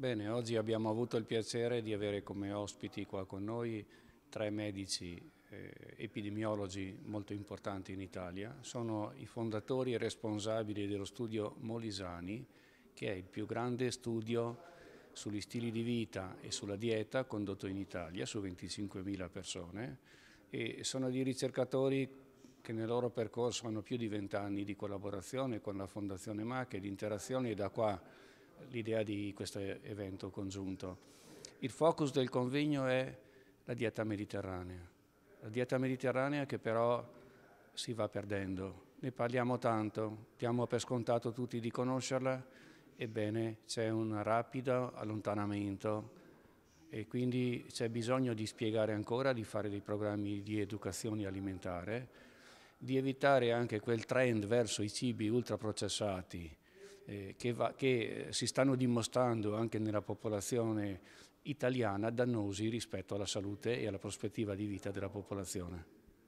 Bene, oggi abbiamo avuto il piacere di avere come ospiti qua con noi tre medici eh, epidemiologi molto importanti in Italia. Sono i fondatori e responsabili dello studio Molisani, che è il più grande studio sugli stili di vita e sulla dieta condotto in Italia su 25.000 persone e sono dei ricercatori che nel loro percorso hanno più di 20 anni di collaborazione con la Fondazione MAC e di interazioni da qua l'idea di questo evento congiunto. Il focus del convegno è la dieta mediterranea, la dieta mediterranea che però si va perdendo. Ne parliamo tanto, diamo per scontato tutti di conoscerla, ebbene c'è un rapido allontanamento e quindi c'è bisogno di spiegare ancora, di fare dei programmi di educazione alimentare, di evitare anche quel trend verso i cibi ultraprocessati eh, che, va, che eh, si stanno dimostrando anche nella popolazione italiana dannosi rispetto alla salute e alla prospettiva di vita della popolazione.